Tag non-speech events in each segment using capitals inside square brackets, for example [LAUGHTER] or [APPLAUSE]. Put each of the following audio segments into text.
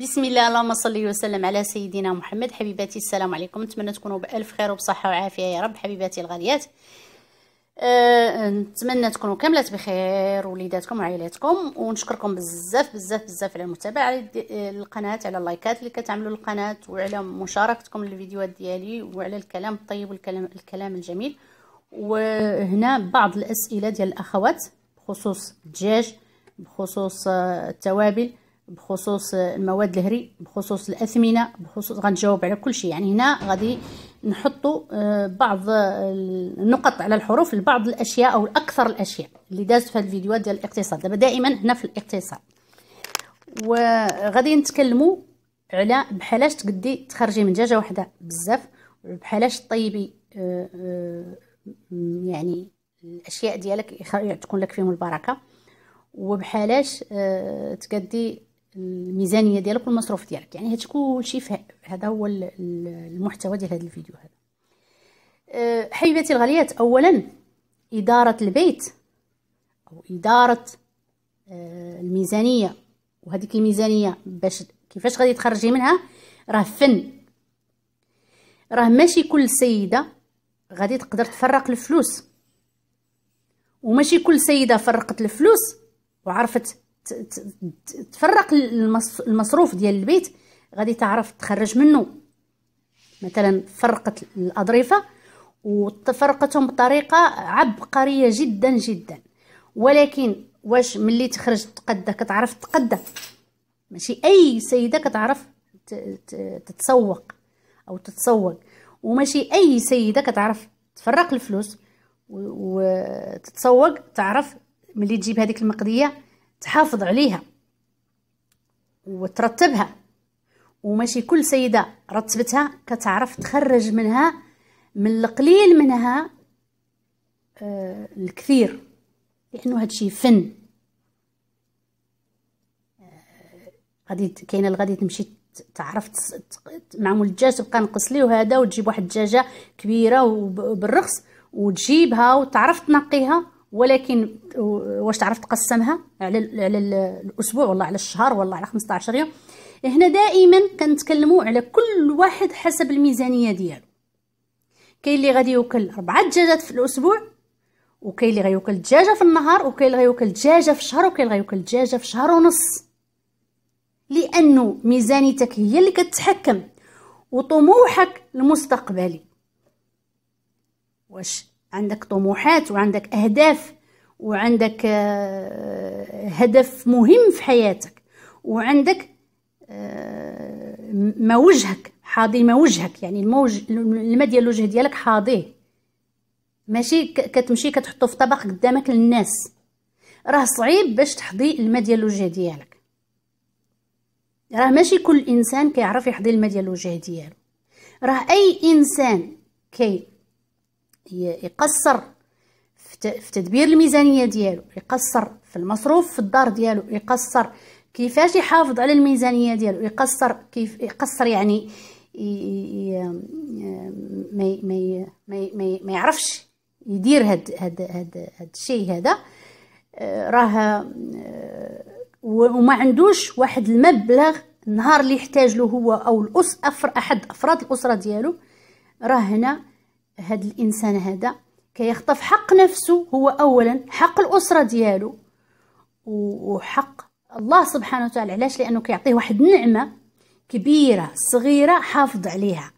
بسم الله اللهم صل وسلم على سيدنا محمد حبيباتي السلام عليكم نتمنى تكونوا بالف خير وبصحه وعافيه يا رب حبيباتي الغاليات أه نتمنى تكونوا كاملات بخير وليداتكم وعائلاتكم ونشكركم بزاف بزاف بزاف على المتابعه للقناه على اللايكات اللي كتعملوا للقناه وعلى مشاركتكم للفيديوهات ديالي وعلى الكلام الطيب والكلام الكلام الجميل وهنا بعض الاسئله ديال الاخوات بخصوص الدجاج بخصوص آه، التوابل بخصوص المواد الهري بخصوص الاثمنه بخصوص غنجاوب على كل شيء يعني هنا غادي نحطوا آه، بعض النقط على الحروف لبعض الاشياء او الاكثر الاشياء اللي دازت في هذه الفيديوهات ديال الاقتصاد دابا دائما هنا في الاقتصاد وغادي نتكلموا على بحالاش تقدي تخرجي من دجاجه واحده بزاف بحالاش طيبي آه، آه، يعني الاشياء ديالك تكون لك فيهم البركه وبحالاش تقدي الميزانيه ديالك والمصروف ديالك يعني هادشي كلشي هذا هو المحتوى ديال هذا الفيديو هذا أه، حبيباتي الغاليات اولا اداره البيت او اداره أه، الميزانيه وهذيك الميزانيه باش كيفاش غادي تخرجي منها راه فن راه ماشي كل سيده غادي تقدر تفرق الفلوس وماشي كل سيده فرقت الفلوس وعرفت تفرق المصروف ديال البيت غادي تعرف تخرج منه مثلا فرقت الاضرفه وتفرقتهم بطريقه عبقريه جدا جدا ولكن واش ملي تخرج تقدا كتعرف تقدا ماشي اي سيده كتعرف تتسوق او تتسوق وماشي اي سيده كتعرف تفرق الفلوس وتتسوق تعرف ملي تجيب هذيك المقضيه تحافظ عليها وترتبها وماشي كل سيدة رتبتها كتعرف تخرج منها من القليل منها آه الكثير لأنه هادشي فن آه، غادي كاينه اللي غادي تمشي تعرف معمول الدجاج تبقى نقص ليه وهذا وتجيب واحد الدجاجه كبيره وبالرخص وتجيبها وتعرف تنقيها ولكن واش تعرف تقسمها على على الاسبوع ولا على الشهر ولا على 15 يوم هنا دائما كنتكلموا على كل واحد حسب الميزانيه ديالو كاين اللي غادي ياكل اربعه دجاجات في الاسبوع وكاين اللي غياكل دجاجه في النهار وكاين اللي غياكل دجاجه في الشهر وكاين اللي غياكل دجاجه في شهر ونص لانه ميزانيتك هي اللي كتحكم وطموحك المستقبلي واش عندك طموحات وعندك أهداف وعندك آه، هدف مهم في حياتك وعندك آه، ما وجهك حاضي ما وجهك يعني الموج الما ديال الوجه ديالك حاضيه ماشي كتمشي كتحطو في طبق قدامك للناس راه صعيب باش تحضي الما ديال الوجه ديالك راه ماشي كل انسان كيعرف يحضي الما ديال الوجه ديالو راه اي انسان كي يقصر في تدبير الميزانيه ديالو يقصر في المصروف في الدار ديالو يقصر كيفاش يحافظ على الميزانيه ديالو يقصر كيف يقصر يعني ما ما يعرفش يدير هاد هاد هاد هاد الشيء هذا آه، راه آه، وما عندوش واحد المبلغ النهار اللي يحتاج له هو او الاسره احد افراد الاسره ديالو راه هنا هاد الانسان هذا كيخطف حق نفسه هو اولا حق الاسره ديالو وحق الله سبحانه وتعالى علاش لانه كيعطيه واحد النعمه كبيره صغيره حافظ عليها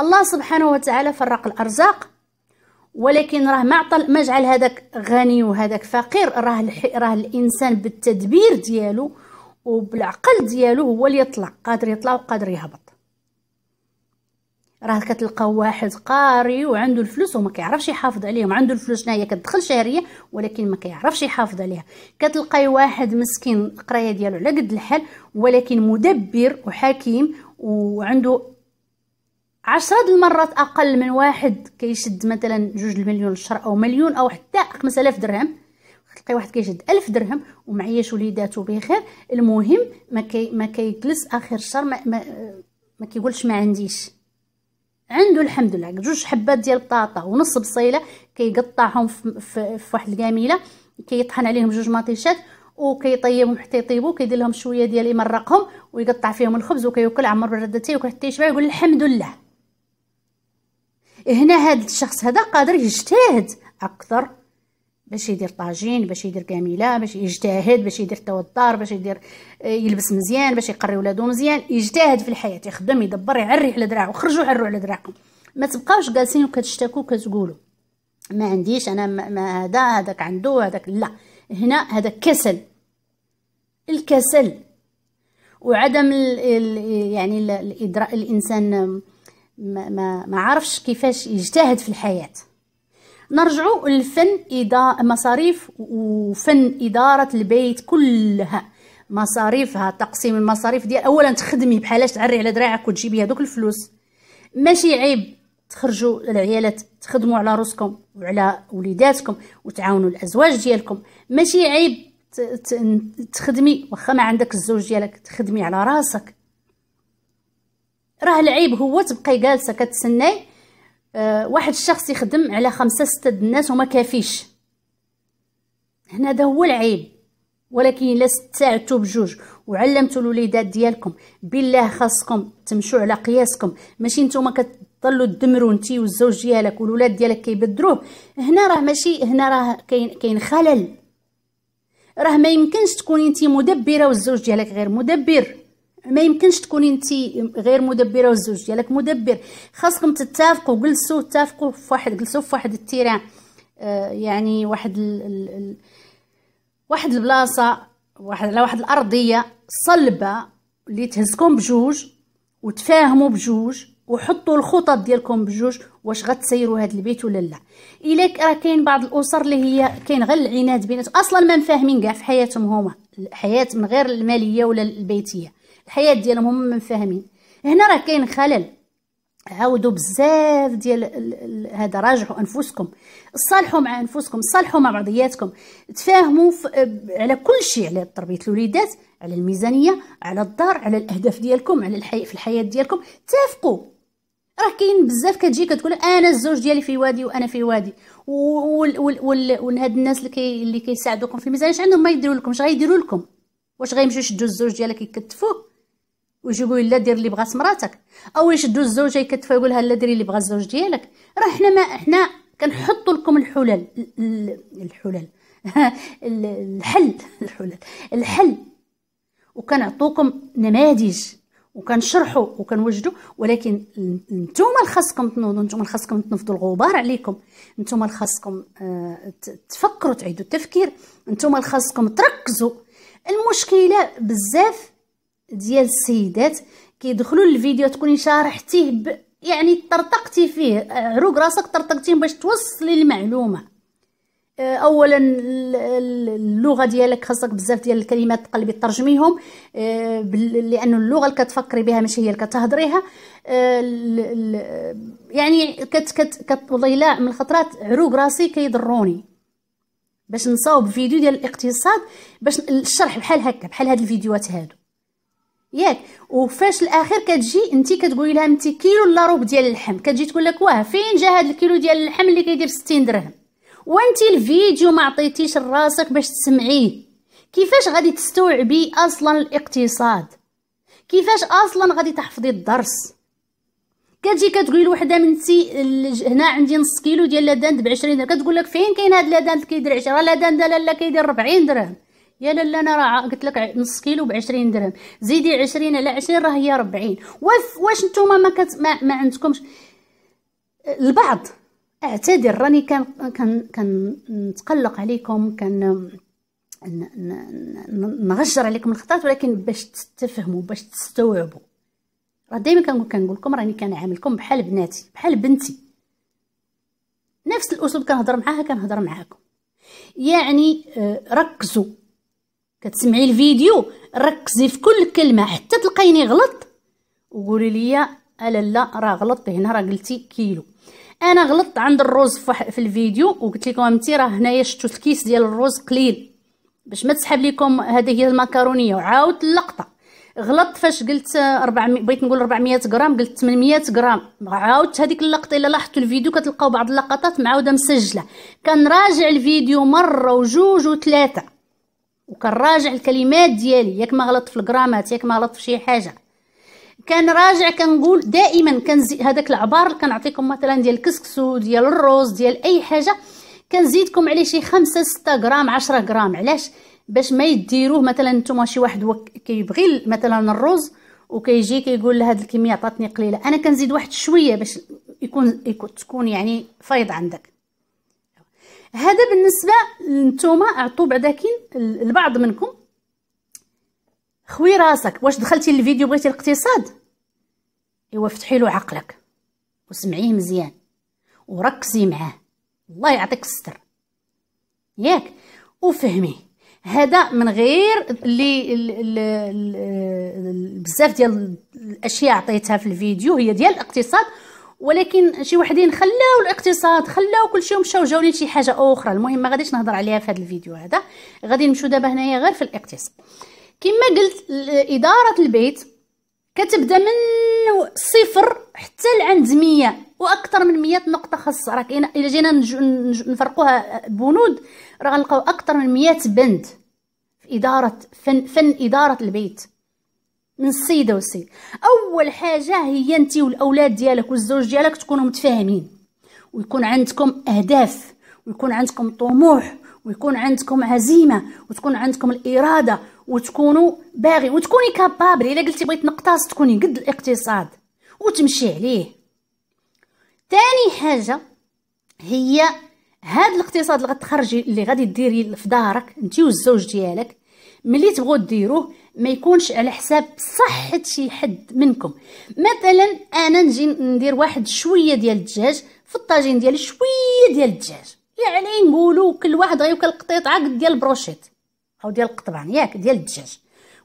الله سبحانه وتعالى فرق الارزاق ولكن راه ما عطى ما جعل هذاك غني وهذاك فقير راه راه الانسان بالتدبير ديالو وبالعقل ديالو هو اللي يطلع قادر يطلع وقادر يهبط راه كتلقى واحد قاري وعنده الفلوس وما كيعرفش يحافظ عليهم عنده الفلوس هي كتدخل شهريه ولكن ما كيعرفش يحافظ عليها كتلقاي واحد مسكين القرايه ديالو على قد الحال ولكن مدبر وحكيم وعنده عشرة المرات اقل من واحد كيشد مثلا جوج المليون الشهر او مليون او حتى 5000 درهم تلقاي واحد كيشد ألف درهم ومعيش وليداتو بخير المهم ما كي ما كيجلس اخر الشهر ما, ما, ما كيقولش ما عنديش عنده الحمد لله جوج حبات ديال البطاطا ونص بصيله كيقطعهم في, واحد الكاميله كيطحن عليهم جوج مطيشات وكيطيبهم حتى يطيبوا كيدير لهم شويه ديال يمرقهم ويقطع فيهم الخبز وكياكل عمر بردتي تاياكل حتى يشبع يقول الحمد لله هنا هذا الشخص هذا قادر يجتهد اكثر باش يدير طاجين باش يدير كاميله باش يجتهد باش يدير الدار باش يدير آه، يلبس مزيان باش يقري ولادو مزيان يجتهد في الحياه يخدم يدبر يعري على دراعو خرجوا عروا على دراعكم ما تبقاوش جالسين وكتشتكوا كتقولوا ما عنديش انا ما هذا هذاك عنده هذاك لا هنا هذا كسل الكسل وعدم ال يعني الادراء الانسان ما ما عرفش كيفاش يجتهد في الحياه نرجعوا للفن إدا مصاريف وفن إدارة البيت كلها مصاريفها تقسيم المصاريف ديال اولا تخدمي بحالاش تعري على دراعك وتجيبي هذوك الفلوس ماشي عيب تخرجوا العيالات تخدموا على روسكم وعلى وليداتكم وتعاونوا الازواج ديالكم ماشي عيب ت... ت... تخدمي واخا ما عندك الزوج ديالك تخدمي على راسك راه العيب هو تبقاي جالسه كتسناي آه، واحد الشخص يخدم على خمسة ستة الناس وما كافيش هنا هذا هو العيب ولكن الا استعتوا بجوج وعلمتوا الوليدات ديالكم بالله خاصكم تمشوا على قياسكم ماشي نتوما كتضلوا تدمروا انت والزوج ديالك والولاد ديالك كيبدروه هنا راه ماشي هنا راه كاين كاين خلل راه ما يمكنش تكوني انت مدبره والزوج ديالك غير مدبر ما يمكنش تكوني انت غير مدبره والزوج ديالك مدبر خاصكم تتفقوا جلسوا تتفقوا في واحد جلسوا في واحد التيران آه، يعني واحد الـ الـ الـ واحد البلاصه واحد على واحد الارضيه صلبه اللي تهزكم بجوج وتفاهموا بجوج وحطوا الخطط ديالكم بجوج واش غتسيروا هذا البيت ولا لا الا راه كاين بعض الاسر اللي هي كاين غير العناد بيناتهم اصلا ما مفاهمين كاع في حياتهم هما حياه من غير الماليه ولا البيتيه الحياه ديالهم هما ما فاهمين هنا راه كاين خلل عاودوا بزاف ديال هذا راجعوا انفسكم صالحوا مع انفسكم صالحوا مع بعضياتكم تفاهموا على كل شيء على تربيه الوليدات على الميزانيه على الدار على الاهداف ديالكم على الحي في الحياه ديالكم تافقوا راه كاين بزاف كتجي كتقول انا الزوج ديالي في وادي وانا في وادي وهاد الناس اللي اللي كيساعدوكم في الميزانيه عندهم ما يديروا لكم اش غيديروا لكم واش غيمشيو يشدوا الزوج ديالك يكتفوك ويجيبوا لا دير اللي بغات مراتك او يشدوا الزوجه يكتفوا يقول لها لا ديري اللي بغا الزوج ديالك راه حنا ما حنا كنحطوا لكم الحلل الحلل [LAUGHS] الحل [LAUGHS] الحلل الحل وكنعطوكم نماذج وكنشرحوا وكنوجدوا ولكن نتوما خاصكم تنوضوا نتوما خاصكم تنفضوا الغبار عليكم نتوما خاصكم آه، تفكروا تعيدوا التفكير نتوما خاصكم تركزوا المشكله بزاف ديال السيدات كيدخلوا للفيديو تكوني شارحتيه ب... يعني طرطقتي فيه عروق راسك طرطقتيه باش توصلي المعلومه آه، اولا اللغه ديالك خاصك بزاف ديال الكلمات تقلبي ترجميهم آه، لانه اللغه اللي كتفكري بها ماشي هي اللي كتهضريها آه، يعني كت كت, كت والله لا من الخطرات عروق راسي كيضروني باش نصاوب فيديو ديال الاقتصاد باش الشرح بحال هكا بحال هاد الفيديوهات هادو ياك وفاش الاخر كتجي انت كتقولي لها انت كيلو لا روب ديال اللحم كتجي تقول لك واه فين جا هاد الكيلو ديال اللحم اللي كيدير 60 درهم وانت الفيديو ما عطيتيش راسك باش تسمعيه كيفاش غادي تستوعبي اصلا الاقتصاد كيفاش اصلا غادي تحفظي الدرس كتجي كتقولي لوحده منتي هنا عندي نص كيلو ديال لاداند ب 20 درهم كتقول لك فين كاين هاد لاداند كيدير 10 لاداند لا لا كيدير 40 درهم يا لالا انا راه قلت لك نص كيلو ب 20 درهم زيدي 20 على 20 راه هي 40 واش نتوما ما كت ما, ما عندكمش البعض اعتذر راني كان كان كنتقلق عليكم كان نغجر عليكم الخطات ولكن باش تفهموا باش تستوعبوا راه دائما كنقول كنقول لكم راني كنعاملكم بحال بناتي بحال بنتي نفس الاسلوب كنهضر معاها كنهضر معاكم يعني آه، ركزوا كتسمعي الفيديو ركزي في كل كلمه حتى تلقيني غلط وقولي لي الا لا راه غلط هنا راه قلتي كيلو انا غلطت عند الرز في الفيديو وقلت لكم امتي راه هنايا شفتوا الكيس ديال الرز قليل باش ما تسحب لكم هذه هي المكرونيه وعاودت اللقطه غلطت فاش قلت 400 آه، بغيت نقول 400 غرام قلت 800 غرام عاودت هذيك اللقطه الا لاحظتوا الفيديو كتلقاو بعض اللقطات معاوده مسجله كنراجع الفيديو مره وجوج وثلاثه وكنراجع الكلمات ديالي ياك ما غلطت في الجرامات ياك ما غلطت في شي حاجه كنراجع كنقول دائما كنزيد هذاك العبار اللي كنعطيكم مثلا ديال الكسكسو ديال الروز ديال اي حاجه كنزيدكم عليه شي خمسة ستة غرام عشرة غرام علاش باش ما يديروه مثلا نتوما شي واحد هو كيبغي مثلا الروز وكيجي كيقول لها هاد الكميه عطاتني قليله انا كنزيد واحد شويه باش يكون, يكون تكون يعني فايض عندك هذا بالنسبه نتوما اعطوا بعدا كاين البعض منكم خوي راسك واش دخلتي الفيديو بغيتي الاقتصاد ايوا فتحي له عقلك وسمعيه مزيان وركزي معاه الله يعطيك الستر ياك وفهمي هذا من غير اللي بزاف ديال الاشياء عطيتها في الفيديو هي ديال الاقتصاد ولكن شي وحدين خلاو الاقتصاد خلاو كل شيء ومشاو جاو لشي حاجه اخرى المهم ما غاديش نهضر عليها في هذا الفيديو هذا غادي نمشيو دابا هنايا غير في الاقتصاد كما قلت اداره البيت كتبدا من صفر حتى لعند 100 واكثر من 100 نقطه خاصه راه كاينه الا جينا نفرقوها بنود راه غنلقاو اكثر من 100 بند في اداره فن, فن اداره البيت من السيده والسيد اول حاجه هي انت والاولاد ديالك والزوج ديالك تكونوا متفاهمين ويكون عندكم اهداف ويكون عندكم طموح ويكون عندكم عزيمه وتكون عندكم الاراده وتكونوا باغي وتكوني كابابل الا قلتي بغيت نقتص تكوني قد الاقتصاد وتمشي عليه ثاني حاجه هي هاد الاقتصاد اللي غتخرجي اللي غادي ديري في دارك انت والزوج ديالك ملي تبغوا ديروه ما يكونش على حساب صحه شي حد منكم مثلا انا نجي ندير واحد شويه ديال الدجاج في الطاجين ديالي شويه ديال الدجاج يعني نقولوا كل واحد غيوكل قطيطعه قد ديال البروشيت او ديال القطبان ياك ديال الدجاج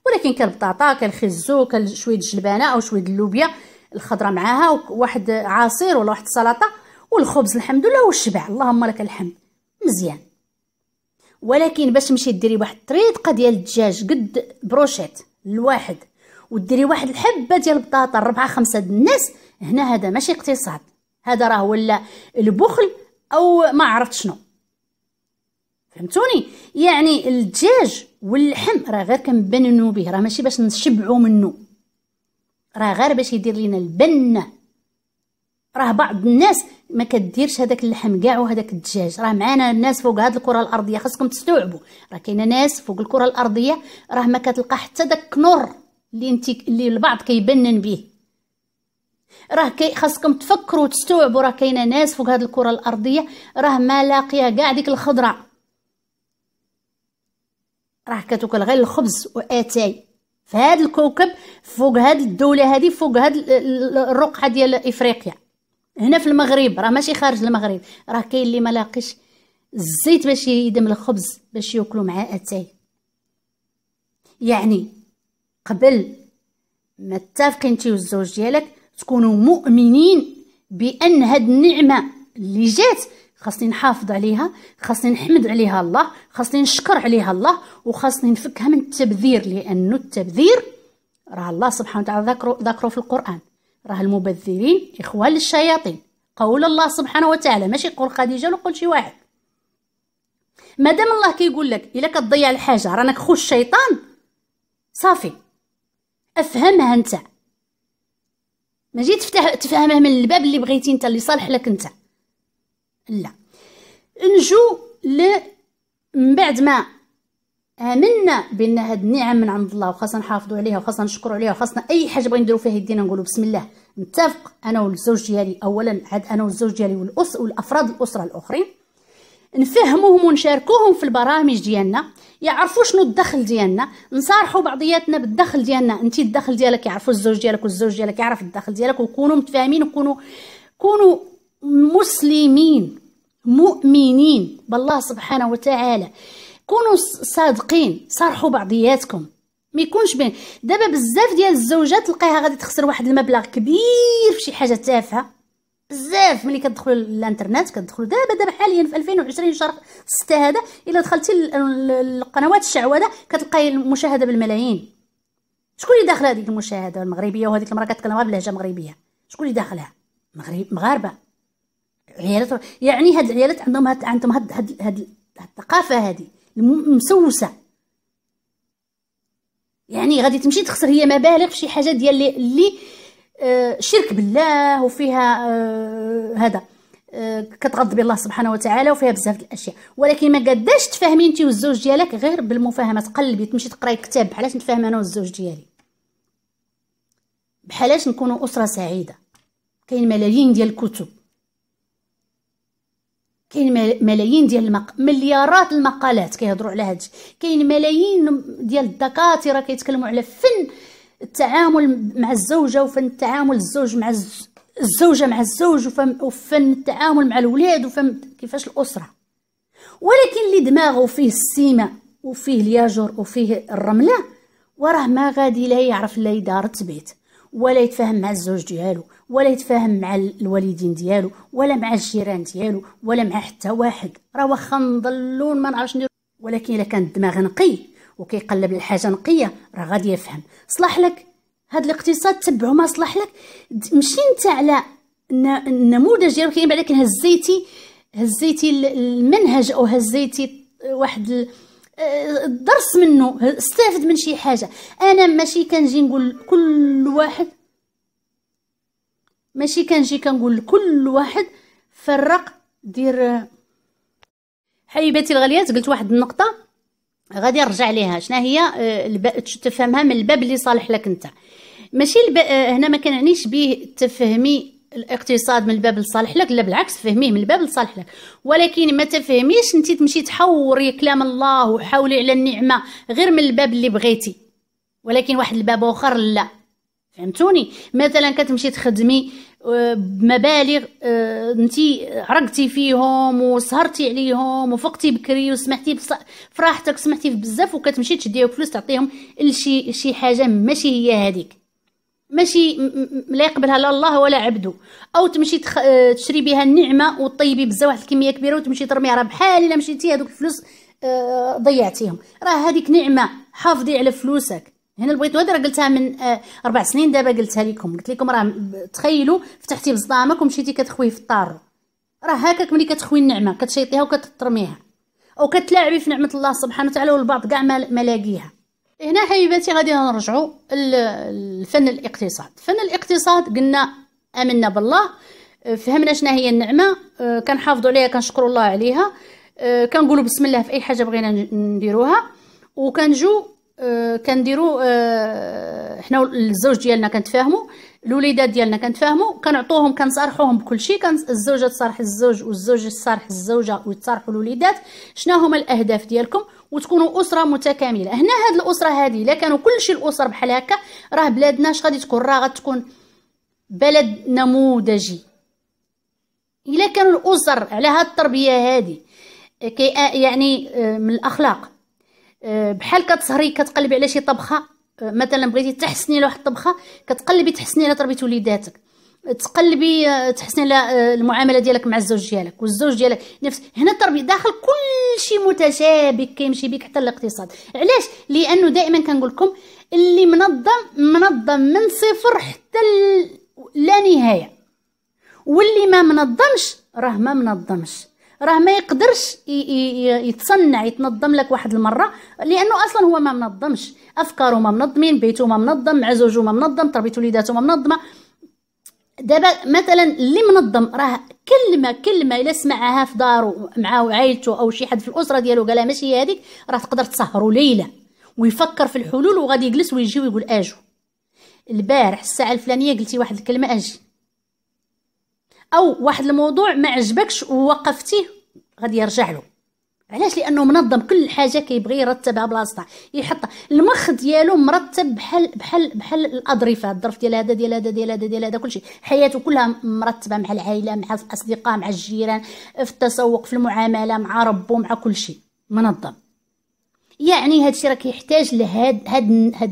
ولكن كالبطاطا كالخزو شويه الجلبانه او شويه اللوبيا الخضره معاها واحد عصير ولا واحد السلطه والخبز الحمد لله والشبع اللهم لك الحمد مزيان ولكن باش تمشي ديري واحد الطريقه ديال الدجاج قد بروشيت الواحد وديري واحد الحبه ديال البطاطا ربعة خمسة الناس هنا هذا ماشي اقتصاد هذا راه ولا البخل او ما عرفت شنو فهمتوني يعني الدجاج واللحم راه غير كنبننو به راه ماشي باش نشبعو منه راه غير باش يدير لينا البنه راه بعض الناس ما كديرش هذاك اللحم كاع وهذاك الدجاج راه معانا الناس فوق هاد الكره الارضيه خاصكم تستوعبوا راه كاينه ناس فوق الكره الارضيه راه ما كتلقى حتى داك النور اللي انت اللي البعض كيبنن به راه كي خاصكم تفكروا وتستوعبوا راه كاينه ناس فوق هاد الكره الارضيه راه ما لاقيه كاع ديك الخضره راه كتاكل غير الخبز واتاي في هاد الكوكب فوق هاد الدوله هادي فوق هاد الرقعه ديال افريقيا هنا في المغرب راه ماشي خارج المغرب راه كاين اللي ما لاقيش الزيت باش يدم الخبز باش ياكلوا مع اتاي يعني قبل ما تتفقي انت والزوج ديالك تكونوا مؤمنين بان هاد النعمه اللي جات خاصني نحافظ عليها خاصني نحمد عليها الله خاصني نشكر عليها الله وخاصني نفكها من التبذير لانه التبذير راه الله سبحانه وتعالى ذكره ذكره في القران راه المبذرين إخوان للشياطين قول الله سبحانه وتعالى ماشي قول خديجة ولا قول شي واحد مادام الله كيقول لك الا كتضيع الحاجه رانك خو الشيطان صافي افهمها انت ما جيت تفتح تفهمها من الباب اللي بغيتي انت اللي صالح لك انت لا نجو ل من بعد ما امنا بان هاد النعم من عند الله وخاصنا نحافظوا عليها وخاصنا نشكروا عليها وخاصنا اي حاجه بغينا نديروا فيها يدينا نقولوا بسم الله نتفق انا والزوج ديالي اولا عاد انا والزوج ديالي والأس والافراد الاسره الاخرين نفهموهم ونشاركوهم في البرامج ديالنا يعرفوا شنو الدخل ديالنا نصارحوا بعضياتنا بالدخل ديالنا انت الدخل ديالك يعرفوا الزوج ديالك والزوج ديالك يعرف الدخل ديالك وكونوا متفاهمين وكونوا كونوا مسلمين مؤمنين بالله سبحانه وتعالى كونوا صادقين صرحوا بعضياتكم ما يكونش بين دابا بزاف ديال الزوجات تلقايها غادي تخسر واحد المبلغ كبير في شي حاجه تافهه بزاف ملي كتدخل للانترنت كتدخل دابا دابا حاليا في 2020 شهر 6 هذا الا دخلتي القنوات الشعوذه كتلقاي المشاهده بالملايين شكون اللي داخل هذيك المشاهده المغربيه وهذيك المراه كتكلم بلهجه مغربيه شكون اللي داخلها مغرب مغاربه عيالات يعني هاد العيالات عندهم هاد عندهم هاد هاد, هاد, هاد الثقافه هذه مسوسه يعني غادي تمشي تخسر هي مبالغ في شي حاجه ديال اللي, آه، شرك بالله وفيها آه، هذا آه، كتغضب الله سبحانه وتعالى وفيها بزاف الاشياء ولكن ما قداش تفاهمي انت والزوج ديالك غير بالمفاهمه تقلبي تمشي تقراي كتاب بحالاش نتفاهم انا والزوج ديالي بحالاش نكونوا اسره سعيده كاين ملايين ديال الكتب كاين ملايين ديال المق... مليارات المقالات كيهضروا على هادشي كاين ملايين ديال الدكاتره كيتكلموا على فن التعامل مع الزوجه وفن التعامل الزوج مع الز... الزوجه مع الزوج وفن, وفن التعامل مع الولاد وفن كيفاش الاسره ولكن اللي دماغه فيه السيمه وفيه الياجر وفيه الرمله وراه ما غادي لا يعرف لا يدار بيت ولا يتفاهم مع الزوج ديالو ولا يتفاهم مع الوالدين ديالو ولا مع الجيران ديالو ولا مع حتى واحد راه واخا نضلون ما نعرفش ندير ولكن الا كان الدماغ نقي وكيقلب الحاجه نقيه راه غادي يفهم صلاح لك هاد الاقتصاد تبعو ما صلاح لك مشي انت على النموذج ديالو كاين بعدا هزيتي هزيتي المنهج او هزيتي واحد الدرس منه استافد من شي حاجه انا ماشي كنجي نقول كل واحد ماشي كنجي كنقول لكل واحد فرق دير حبيباتي الغاليات قلت واحد النقطه غادي نرجع ليها شنو هي آه، الب... تفهمها من الباب اللي صالح لك انت ماشي الب... آه، هنا ما كنعنيش به تفهمي الاقتصاد من الباب لصالح لك لا بالعكس فهميه من الباب لصالح لك ولكن ما تفهميش انت تمشي تحوري كلام الله وحاولي على النعمه غير من الباب اللي بغيتي ولكن واحد الباب اخر لا فهمتوني مثلا كتمشي تخدمي آه، بمبالغ آه، انت عرقتي فيهم وسهرتي عليهم وفقتي بكري وسمحتي فراحتك سمعتي بزاف وكتمشي تشدي فلوس تعطيهم لشي شي حاجه ماشي هي هذيك ماشي لا يقبلها لا الله ولا عبده او تمشي تخ... آه، تشري بها النعمه وطيبي بزاف واحد الكميه كبيره وتمشي ترميها راه بحال الا مشيتي هذوك الفلوس ضيعتيهم راه هذيك نعمه حافظي على فلوسك هنا البيض راه قلتها من آه، اربع سنين دابا قلتها لكم قلت لكم راه تخيلوا فتحتي بصدامك ومشيتي كتخوي في الطار راه هكاك ملي كتخوي النعمه كتشيطيها وكتطرميها او كتلاعبي في نعمه الله سبحانه وتعالى والبعض كاع ما لاقيها هنا حبيباتي غادي نرجعوا لفن الاقتصاد فن الاقتصاد قلنا امنا بالله فهمنا شنو هي النعمه آه، كنحافظوا عليها كنشكروا الله عليها آه، كنقولوا بسم الله في اي حاجه بغينا نديروها وكنجو أه، كنديروا أه، حنا الزوج ديالنا كنتفاهموا الوليدات ديالنا كنتفاهموا كنعطوهم كنصارحوهم بكل شيء كان الزوجه تصارح الزوج والزوج يصارح الزوجه ويتصارحوا الوليدات شنو هما الاهداف ديالكم وتكونوا اسره متكامله هنا هاد الاسره هذه الا كانوا كلشي الاسر بحال هكا راه بلادنا اش غادي تكون راه غتكون بلد نموذجي الا كانوا الاسر على هاد التربيه هذه يعني أه، من الاخلاق آه، بحال كتسهري كتقلبي على شي طبخه آه، مثلا بغيتي تحسني لواحد الطبخه كتقلبي تحسني على تربيه وليداتك تقلبي آه، تحسني على المعامله ديالك مع الزوج ديالك والزوج ديالك نفس هنا التربيه داخل كل شيء متشابك كيمشي بك حتى الاقتصاد علاش لانه دائما كنقول لكم اللي منظم منظم من صفر حتى لا نهايه واللي ما منظمش راه ما منظمش راه ما يقدرش يتصنع يتنظم لك واحد المره لانه اصلا هو ما منظمش افكاره ما منظمين بيته ما منظم مع زوجو ما منظم تربيه وليداته ما منظمه دابا مثلا اللي منظم راه كلمه كلمه الا سمعها في دارو مع عائلته او شي حد في الاسره ديالو قالها ماشي هذيك راه تقدر تسهروا ليله ويفكر في الحلول وغادي يجلس ويجي ويقول اجو البارح الساعه الفلانيه قلتي واحد الكلمه اجي او واحد الموضوع ما عجبكش ووقفتيه غادي يرجع له علاش لانه منظم كل حاجه كيبغي يرتبها بلاصتها يحط المخ ديالو مرتب بحال بحال بحال الاظرفه الظرف ديال هذا ديال هذا ديال هذا ديال هذا كلشي حياته كلها مرتبه مع العائله مع الاصدقاء مع الجيران في التسوق في المعامله مع ربو مع كلشي منظم يعني هذا الشيء راه كيحتاج لهاد هاد هاد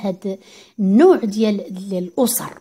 هاد النوع ديال الاسر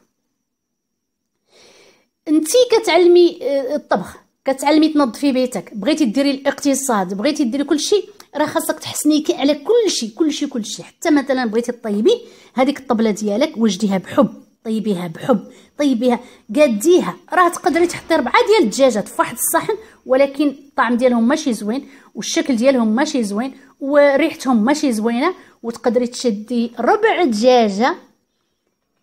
انت كتعلمي آه، الطبخ كتعلمي تنظفي بيتك بغيتي ديري الاقتصاد بغيتي ديري كلشي راه خاصك تحسني على كلشي كلشي كلشي حتى مثلا بغيتي طيبي هذيك الطبله ديالك وجديها بحب طيبيها بحب طيبيها قاديها راه تقدري تحطي ربعه ديال الدجاجات في واحد الصحن ولكن الطعم ديالهم ماشي زوين والشكل ديالهم ماشي زوين وريحتهم ماشي زوينه وتقدري تشدي ربع دجاجه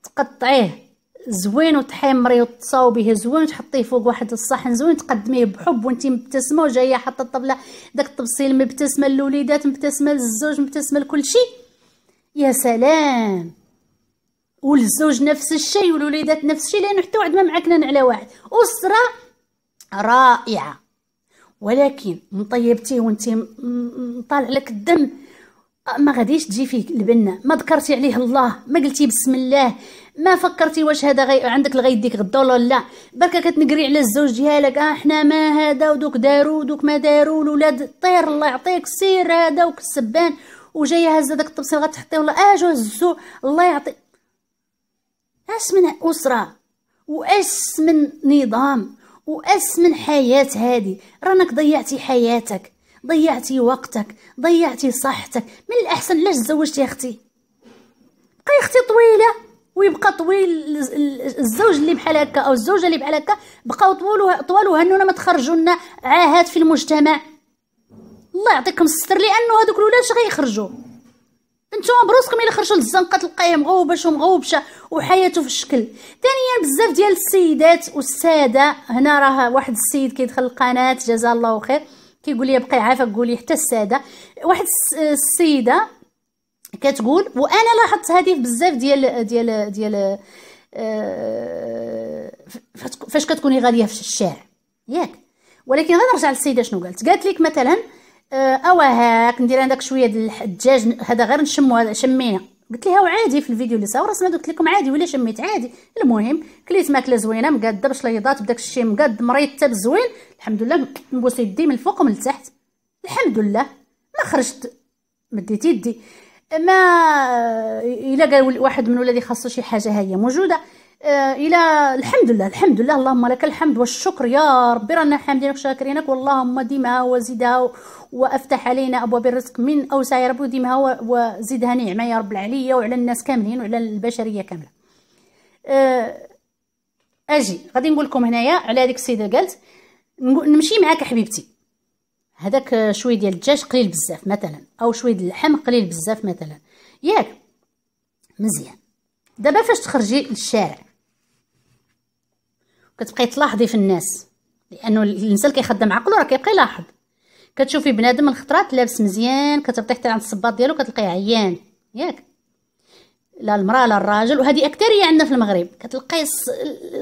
تقطعيه زوين وتحمري وتصاوبيه زوين وتحطيه فوق واحد الصحن زوين تقدميه بحب وانت مبتسمه وجايه حاطه الطبله داك الطبسيل مبتسمه للوليدات مبتسمه للزوج مبتسمه لكلشي يا سلام والزوج نفس الشيء والوليدات نفس الشيء لانه حتى واحد ما معكنان على واحد اسره رائعه ولكن مطيبتي وانت طالع مطالع لك الدم ما غاديش تجي فيك البنه ما ذكرتي عليه الله ما قلتي بسم الله ما فكرتي واش هذا غي... عندك الغي يديك غدا ولا لا بركه كتنقري على الزوج ديالك اه حنا ما هذا ودوك داروا ودوك ما داروا الولاد طير الله يعطيك سير هذا وكسبان السبان وجايه هازه داك الطبسيل غتحطيه ولا اجو آه، هزو الله يعطي اش من اسره واش من نظام واش من حياه هذه رانك ضيعتي حياتك ضيعتي وقتك ضيعتي صحتك من الاحسن علاش تزوجتي اختي بقاي اختي طويله ويبقى طويل الزوج اللي بحال هكا او الزوجه اللي بحال هكا بقاو طول طوال وهنونا ما تخرجوا لنا عاهات في المجتمع الله يعطيكم الستر لانه هذوك الاولاد اش غيخرجوا نتوما بروسكم الى خرجوا للزنقه تلقايه مغوبش ومغوبشه وحياته في الشكل ثانيا بزاف ديال السيدات والساده هنا راه واحد السيد كيدخل القناه جزاه الله خير كيقول لي بقي عافاك قولي حتى الساده واحد السيده كتقول وانا لاحظت هذه بزاف ديال ديال ديال آه فاش كتكوني غاليه في الشارع ياك ولكن غير نرجع للسيده شنو قالت قالت لك مثلا آه اوا هاك ندير عندك شويه ديال الدجاج هذا غير نشمو هذا شمينا قلت لها وعادي في الفيديو اللي صاور رسمه قلت لكم عادي ولا شميت عادي المهم كليت ماكله زوينه مقاده بشليضات بداك الشيء مقاد مريض حتى بزوين الحمد لله نبوس يدي من الفوق ومن التحت الحمد لله ما خرجت مديت يدي ما الا قال واحد من ولادي خاصو شي حاجه هي موجوده آه، الى الحمد لله الحمد لله اللهم لك الحمد والشكر يا ربي رانا حامدينك شاكرينك واللهم ديمها وزدها وافتح علينا ابواب الرزق من اوسع يا ربي وديمها وزدها نعمه يا رب العليا وعلى الناس كاملين وعلى البشريه كامله آه، اجي غادي نقول لكم هنايا على هذيك السيده قالت نمشي معاك حبيبتي هذاك شويه ديال الدجاج قليل بزاف مثلا او شويه ديال اللحم قليل بزاف مثلا ياك مزيان دابا فاش تخرجي للشارع كتبقاي تلاحظي في الناس لانه الانسان كيخدم عقله راه كيبقى يلاحظ كتشوفي بنادم الخطرات لابس مزيان كتبطيح حتى عند الصباط ديالو كتلقيه عيان ياك لا المراه لا الراجل وهذه اكثريه عندنا في المغرب كتلقاي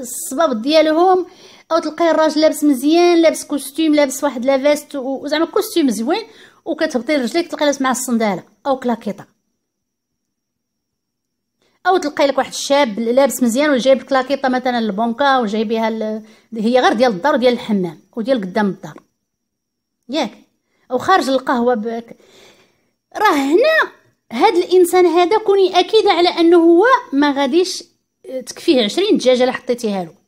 الصباب ديالهم او تلقاي الراجل لابس مزيان لابس كوستيم لابس واحد لافيست وزعما كوستيم زوين وكتهبطي رجليك تلقاي لابس مع الصنداله او كلاكيطه او تلقاي لك واحد الشاب لابس مزيان وجايب كلاكيطه مثلا البونكا وجايبها ال... هي غير ديال الدار وديال الحمام وديال قدام الدار ياك او خارج القهوه بك راه هنا هاد الانسان هذا كوني اكيده على انه هو ما غاديش آه، تكفيه عشرين دجاجه اللي حطيتيها له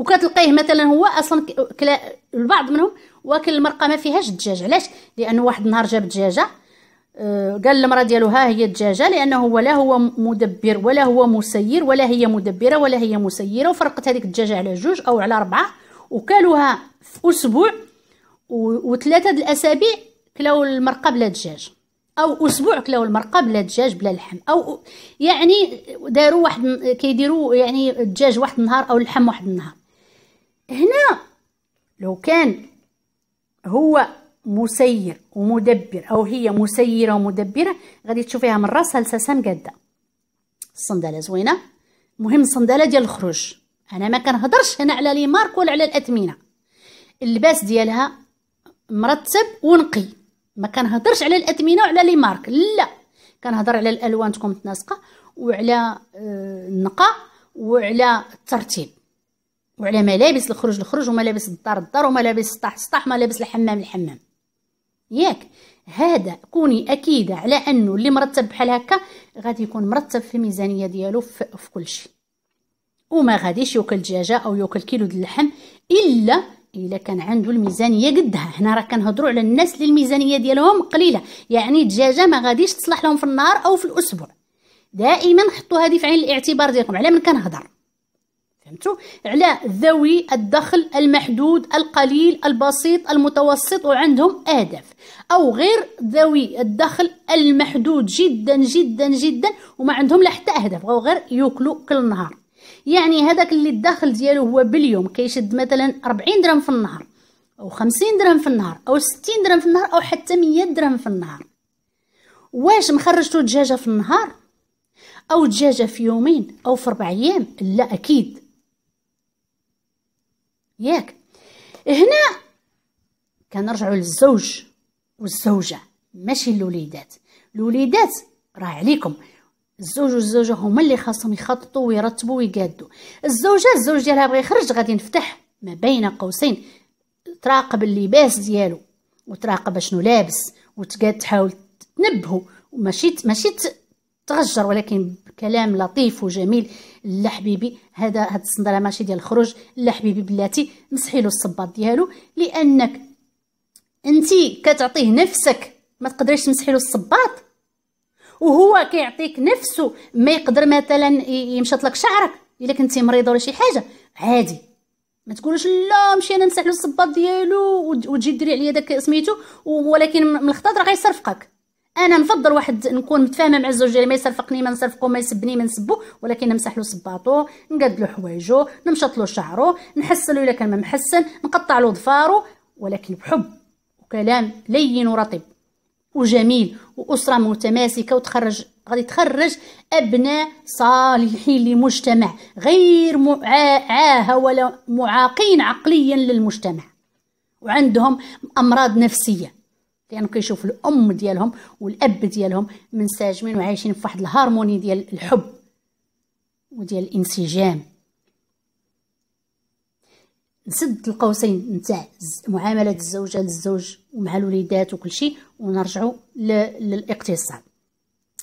وكتلقيه مثلا هو اصلا كلا البعض منهم واكل المرقه ما فيهاش الدجاج علاش لانه واحد النهار جاب دجاجه آه، قال للمراه ديالو ها هي الدجاجة لأنه ولا هو مدبر ولا هو مسير ولا هي مدبرة ولا هي مسيرة وفرقت هذيك الدجاجة على جوج أو على أربعة وكالوها في أسبوع وثلاثة الأسابيع كلاو المرقة بلا دجاج أو أسبوع كلاو المرقة بلا دجاج بلا لحم أو يعني داروا واحد كيديروا يعني الدجاج واحد النهار أو اللحم واحد النهار هنا لو كان هو مسير ومدبر او هي مسيره ومدبره غادي تشوفيها من راسها لساسا قاده الصنداله زوينه المهم الصنداله ديال الخروج انا ما كنهضرش هنا على لي مارك ولا على الاثمنه اللباس ديالها مرتب ونقي ما كنهضرش على الاثمنه وعلى لي مارك لا كنهضر على الالوان تكون متناسقه وعلى آه، النقاء وعلى الترتيب وعلى ملابس الخروج الخروج وملابس الدار الدار وملابس السطح السطح ملابس الحمام الحمام ياك هذا كوني اكيده على انه اللي مرتب بحال هكا غادي يكون مرتب في الميزانيه ديالو في, في كل شيء وما غاديش ياكل دجاجه او ياكل كيلو ديال اللحم الا الا كان عنده الميزانيه قدها هنا راه كنهضروا على الناس اللي الميزانيه ديالهم قليله يعني دجاجه ما غاديش تصلح لهم في النهار او في الاسبوع دائما حطوا هذه في عين الاعتبار ديالكم على من كنهضر فهمتوا على ذوي الدخل المحدود القليل البسيط المتوسط وعندهم اهداف او غير ذوي الدخل المحدود جدا جدا جدا وما عندهم لا حتى اهداف غير ياكلوا كل نهار يعني هذاك اللي الدخل ديالو هو باليوم كيشد مثلا 40 درهم في النهار او 50 درهم في النهار او 60 درهم في النهار او حتى 100 درهم في النهار واش مخرجتو دجاجه في النهار او دجاجه في يومين او في اربع ايام لا اكيد ياك هنا كنرجعوا للزوج والزوجه ماشي الوليدات الوليدات راه عليكم الزوج والزوجه هما اللي خاصهم يخططوا ويرتبوا ويقادوا الزوجه الزوج ديالها بغى يخرج غادي نفتح ما بين قوسين تراقب اللباس ديالو وتراقب شنو لابس وتقاد تحاول تنبهو ماشي ماشي تغجر ولكن كلام لطيف وجميل لا حبيبي هذا هاد الصندره ماشي ديال الخروج لا حبيبي بلاتي مسحي له الصباط ديالو لانك انت كتعطيه نفسك ما تقدريش تمسحي له الصباط وهو كيعطيك نفسه ما يقدر مثلا يمشط لك شعرك الا كنتي مريضه ولا شي حاجه عادي ما تقولوش لا مشي انا نمسح له الصباط ديالو وتجي ديري عليا داك سميتو ولكن من الخطا راه غيصرفقك انا نفضل واحد نكون متفاهمه مع الزوج ديالي ما يصرفقني ما نصرفقو ما يسبني ما نسبو ولكن نمسح له صباطو نقاد له حوايجو نمشط له شعرو نحسنو الا كان ما محسن نقطع له ظفارو ولكن بحب وكلام لين ورطب وجميل واسره متماسكه وتخرج غادي تخرج ابناء صالحين لمجتمع غير معاها ولا معاقين عقليا للمجتمع وعندهم امراض نفسيه لانه يعني كيشوف الام ديالهم والاب ديالهم منسجمين وعايشين في واحد الهارموني ديال الحب وديال الانسجام نسد القوسين نتاع معامله الزوجه للزوج ومع الوليدات وكل شيء ونرجعوا للاقتصاد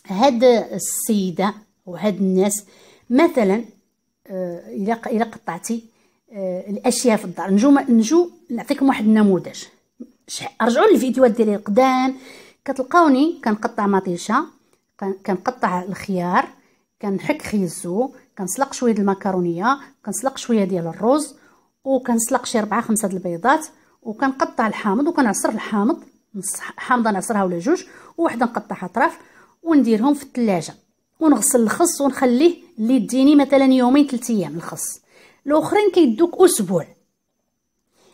هاد السيده وهاد الناس مثلا آه، الا قطعتي آه، الاشياء في الدار نجو نجو نعطيكم واحد النموذج رجعوا للفيديوهات ديالي القدام كتلقاوني كنقطع مطيشه كنقطع الخيار كنحك خيزو كنسلق شويه د المكرونيه كنسلق شويه ديال الرز وكنسلق شي 4 5 د البيضات وكنقطع الحامض وكنعصر الحامض نص حامضه نعصرها ولا جوج وواحد نقطعها اطراف ونديرهم في الثلاجه ونغسل الخس ونخليه اللي يديني مثلا يومين ثلاث ايام الخس الاخرين كيدوك اسبوع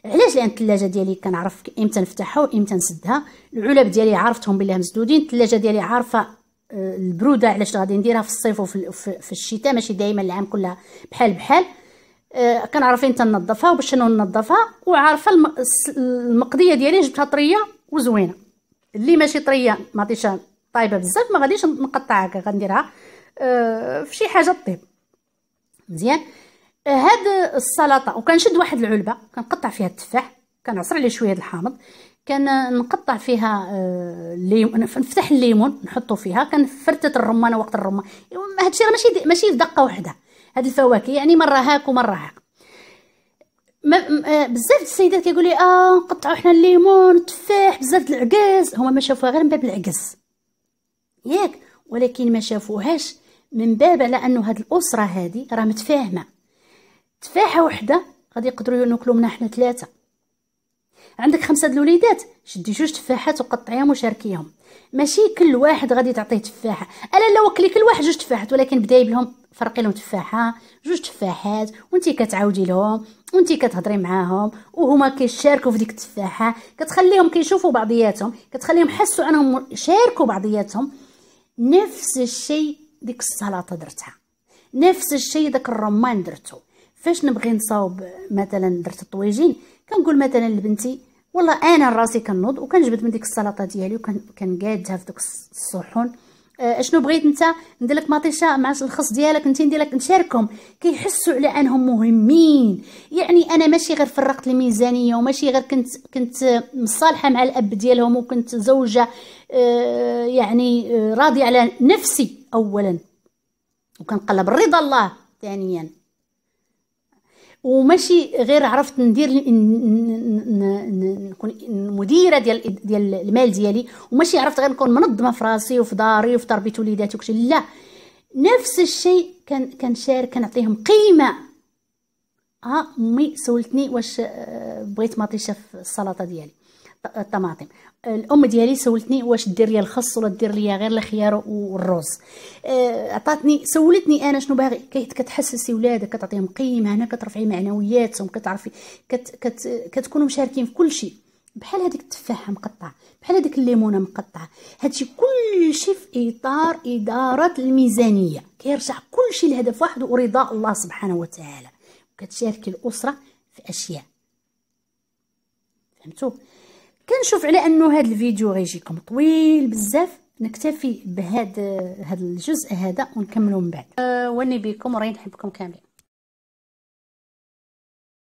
علاش لان الثلاجه ديالي كنعرف امتى نفتحها وامتى نسدها العلب ديالي عرفتهم بلي مسدودين الثلاجه ديالي عارفه آه، البروده علاش غادي نديرها في الصيف وفي في الشتاء ماشي دائما العام كلها بحال بحال آه، كنعرف امتى ننظفها وباش شنو ننظفها وعارفه المقضيه ديالي جبتها طريه وزوينه اللي ماشي طريه ما طايبه بزاف ما غاديش نقطعها غنديرها آه، في شي حاجه طيب مزيان هاد السلطه وكنشد واحد العلبه كنقطع فيها التفاح كنعصر عليه شويه الحامض كنقطع فيها آه، الليمون نفتح الليمون نحطو فيها كنفرتت الرمانه وقت الرمان هادشي راه ماشي ماشي في دقه واحده هاد الفواكه يعني مره هاك ومره هاك آه، بزاف السيدات كيقول لي اه نقطعوا حنا الليمون التفاح بزاف العكاز هما ما شافوها غير من باب العكاز ياك ولكن ما شافوهاش من باب على انه هاد الاسره هادي راه متفاهمه تفاحه وحده غادي يقدروا ناكلو منها حنا ثلاثه عندك خمسه د الوليدات شدي جوج تفاحات وقطعيهم وشاركيهم ماشي كل واحد غادي تعطيه تفاحه الا لا وكلي كل واحد جوج تفاحات ولكن بداي بهم فرقي لهم تفاحه جوج تفاحات وانت كتعاودي لهم وانت كتهضري معاهم وهما كيشاركوا في ديك التفاحه كتخليهم كيشوفوا بعضياتهم كتخليهم حسوا انهم شاركوا بعضياتهم نفس الشيء ديك السلطه درتها نفس الشيء داك الرمان درتو فاش نبغي نصاوب مثلا درت الطويجين كنقول مثلا لبنتي والله انا راسي كنوض وكنجبد من ديك السلطه ديالي وكنقادها في دوك الصحون أه، اشنو بغيت انت ندير لك مطيشه مع الخص ديالك انت ندير لك نشاركهم كيحسوا على انهم مهمين يعني انا ماشي غير فرقت الميزانيه وماشي غير كنت كنت مصالحه مع الاب ديالهم وكنت زوجه اه يعني اه راضيه على نفسي اولا وكنقلب رضا الله ثانيا وماشي غير عرفت ندير نكون مديره ديال ديال المال ديالي وماشي عرفت غير نكون منظمه في راسي وفي داري وفي تربيه وليداتي وكشي لا نفس الشيء كان كنشارك كنعطيهم قيمه اه امي سولتني واش آه، بغيت مطيشه في السلطه ديالي الطماطم الام ديالي سولتني واش دير لي الخس ولا دير لي غير الخيار والرز آه، عطاتني سولتني انا شنو باغي كتحسسي ولادك كتعطيهم قيمه هنا كترفعي معنوياتهم كتعرفي كت كت كتكونوا مشاركين في كل شيء بحال هذيك التفاحه مقطعه بحال هذيك الليمونه مقطعه هادشي كلشي في اطار اداره الميزانيه كيرجع كلشي لهدف واحد ورضا الله سبحانه وتعالى وكتشاركي الاسره في اشياء فهمتوا كنشوف على انه هذا الفيديو غيجيكم طويل بزاف نكتفي بهذا هذا الجزء هذا ونكملوا من بعد أه وني بكم راني نحبكم كاملين